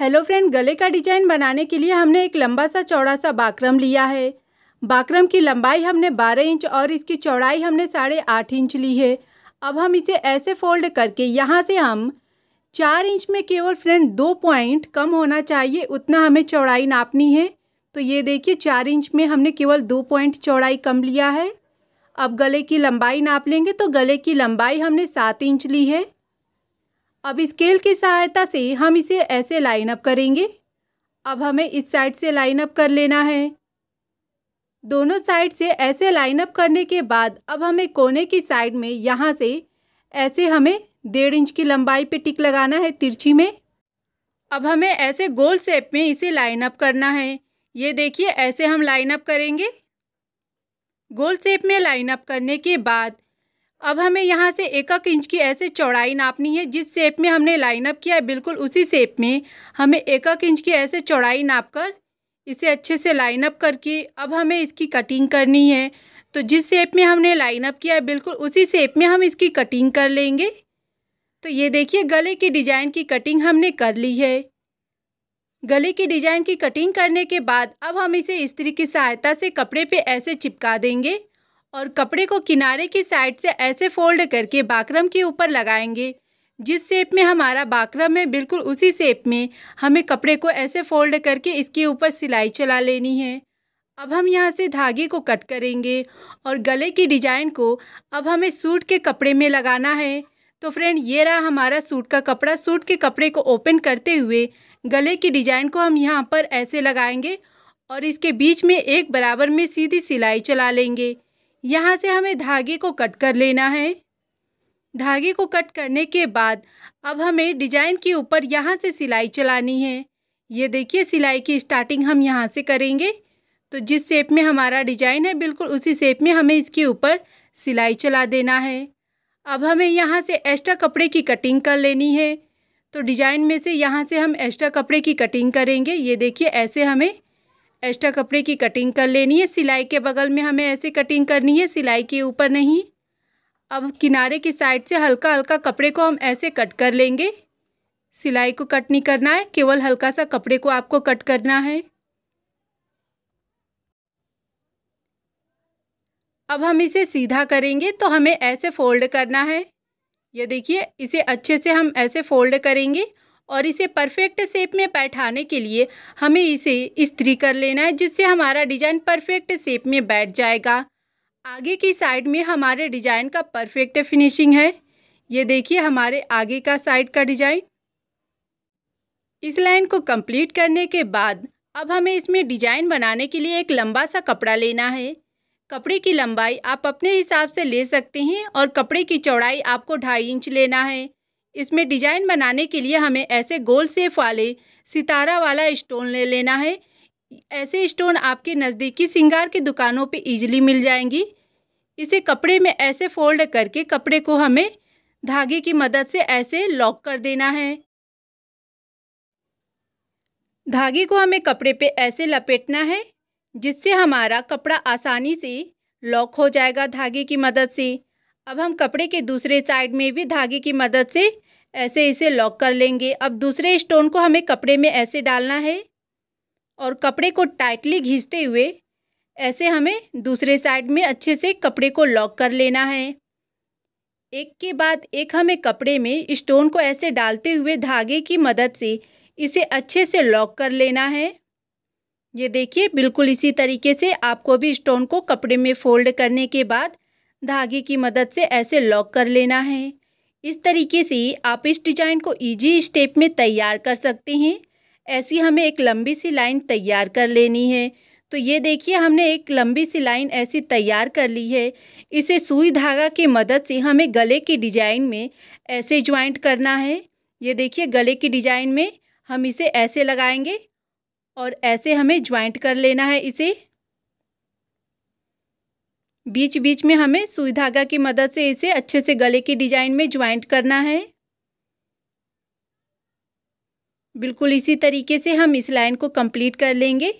hello friend गले का design बनाने के लिए हमने एक लंबा सा चौड़ा सा बाक्रम लिया है बाक्रम की लंबाई हमने 12 इंच और इसकी चौड़ाई हमने साढ़े आठ इंच ली है अब हम इसे ऐसे फोल्ड करके यहाँ से हम चार इंच में केवल फ्रेंड दो पॉइंट कम होना चाहिए उतना हमें चौड़ाई नापनी है तो ये देखिए चार इंच में हमने केवल दो पॉइंट चौड़ाई कम लिया है अब गले की लंबाई नाप लेंगे तो गले की लंबाई हमने सात इंच ली है अब स्केल की सहायता से हम इसे ऐसे लाइन अप करेंगे अब हमें इस साइड से लाइन अप कर लेना है दोनों साइड से ऐसे लाइन अप करने के बाद अब हमें कोने की साइड में यहाँ से ऐसे हमें डेढ़ इंच की लंबाई पे टिक लगाना है तिरछी में अब हमें ऐसे गोल शेप में इसे लाइन अप करना है ये देखिए ऐसे हम लाइन अप करेंगे गोल शेप में लाइन अप करने के बाद अब हमें यहाँ से एक एक इंच की ऐसे चौड़ाई नापनी है जिस शेप में हमने लाइन अप किया है बिल्कुल उसी शेप में हमें एक एक इंच की ऐसे चौड़ाई नाप कर इसे अच्छे से लाइन अप करके अब हमें इसकी कटिंग करनी है तो जिस शेप में हमने लाइन अप किया है बिल्कुल उसी शेप में हम इसकी कटिंग कर लेंगे तो ये देखिए गले की डिज़ाइन की कटिंग हमने कर ली है गले की डिज़ाइन की कटिंग करने के बाद अब हम इसे इस्त्री की सहायता से कपड़े पे ऐसे चिपका देंगे और कपड़े को किनारे की साइड से ऐसे फोल्ड करके बाकरम के ऊपर लगाएंगे जिस शेप में हमारा बाकरम है बिल्कुल उसी शेप में हमें कपड़े को ऐसे फोल्ड करके इसके ऊपर सिलाई चला लेनी है अब हम यहाँ से धागे को कट करेंगे और गले की डिजाइन को अब हमें सूट के कपड़े में लगाना है तो फ्रेंड ये रहा हमारा सूट का कपड़ा सूट के कपड़े को ओपन करते हुए गले की डिजाइन को हम यहाँ पर ऐसे लगाएंगे और इसके बीच में एक बराबर में सीधी सिलाई चला लेंगे यहाँ से हमें धागे को कट कर लेना है धागे को कट करने के बाद अब हमें डिजाइन के ऊपर यहाँ से सिलाई चलानी है ये देखिए सिलाई की स्टार्टिंग हम यहाँ से करेंगे तो जिस शेप में हमारा डिजाइन है बिल्कुल उसी शेप में हमें इसके ऊपर सिलाई चला देना है अब हमें यहाँ से एक्स्ट्रा कपड़े की कटिंग कर लेनी है तो डिजाइन में से यहाँ से हम एक्स्ट्रा कपड़े की कटिंग करेंगे ये देखिए ऐसे हमें एक्स्ट्रा कपड़े की कटिंग कर लेनी है सिलाई के बगल में हमें ऐसे कटिंग करनी है सिलाई के ऊपर नहीं अब किनारे की साइड से हल्का हल्का कपड़े को हम ऐसे कट कर लेंगे सिलाई को कट नहीं करना है केवल हल्का सा कपड़े को आपको कट करना है अब हम इसे सीधा करेंगे तो हमें ऐसे फोल्ड करना है ये देखिए इसे अच्छे से हम ऐसे फोल्ड करेंगे और इसे परफेक्ट शेप में बैठाने के लिए हमें इसे इस्त्री कर लेना है जिससे हमारा डिज़ाइन परफेक्ट शेप में बैठ जाएगा आगे की साइड में हमारे डिज़ाइन का परफेक्ट फिनिशिंग है ये देखिए हमारे आगे का साइड का डिज़ाइन इस लाइन को कंप्लीट करने के बाद अब हमें इसमें डिजाइन बनाने के लिए एक लंबा सा कपड़ा लेना है कपड़े की लंबाई आप अपने हिसाब से ले सकते हैं और कपड़े की चौड़ाई आपको ढाई इंच लेना है इसमें डिजाइन बनाने के लिए हमें ऐसे गोल सेफ वाले सितारा वाला स्टोन ले लेना है ऐसे स्टोन आपके नज़दीकी सिंगार की दुकानों पे ईजिली मिल जाएंगी इसे कपड़े में ऐसे फोल्ड करके कपड़े को हमें धागे की मदद से ऐसे लॉक कर देना है धागे को हमें कपड़े पे ऐसे लपेटना है जिससे हमारा कपड़ा आसानी से लॉक हो जाएगा धागे की मदद से अब हम कपड़े के दूसरे साइड में भी धागे की मदद से ऐसे इसे लॉक कर लेंगे अब दूसरे स्टोन को हमें कपड़े में ऐसे डालना है और कपड़े को टाइटली घिसते हुए ऐसे हमें दूसरे साइड में अच्छे से कपड़े को लॉक कर लेना है एक के बाद एक हमें कपड़े में स्टोन को ऐसे डालते हुए धागे की मदद से इसे अच्छे से लॉक कर लेना है ये देखिए बिल्कुल इसी तरीके से आपको भी स्टोन को कपड़े में फोल्ड करने के बाद धागे की मदद से ऐसे लॉक कर लेना है इस तरीके से आप इस डिजाइन को इजी स्टेप में तैयार कर सकते हैं ऐसी हमें एक लंबी सी लाइन तैयार कर लेनी है तो ये देखिए हमने एक लंबी सी लाइन ऐसी तैयार कर ली है इसे सुई धागा की मदद से हमें गले के डिजाइन में ऐसे ज्वाइंट करना है ये देखिए गले के डिजाइन में हम इसे ऐसे लगाएंगे और ऐसे हमें ज्वाइंट कर लेना है इसे बीच बीच में हमें सुई धागा की मदद से इसे अच्छे से गले की डिजाइन में ज्वाइंट करना है बिल्कुल इसी तरीके से हम इस लाइन को कंप्लीट कर लेंगे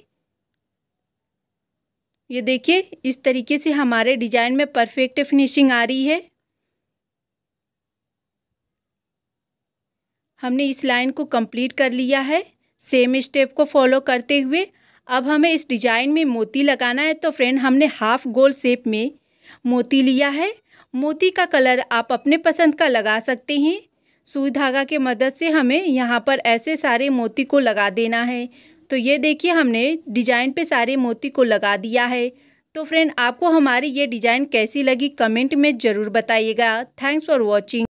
ये देखिए इस तरीके से हमारे डिजाइन में परफेक्ट फिनिशिंग आ रही है हमने इस लाइन को कंप्लीट कर लिया है सेम स्टेप को फॉलो करते हुए अब हमें इस डिजाइन में मोती लगाना है तो फ्रेंड हमने हाफ गोल शेप में मोती लिया है मोती का कलर आप अपने पसंद का लगा सकते हैं सुई धागा के मदद से हमें यहाँ पर ऐसे सारे मोती को लगा देना है तो ये देखिए हमने डिजाइन पे सारे मोती को लगा दिया है तो फ्रेंड आपको हमारी ये डिज़ाइन कैसी लगी कमेंट में ज़रूर बताइएगा थैंक्स फॉर वॉचिंग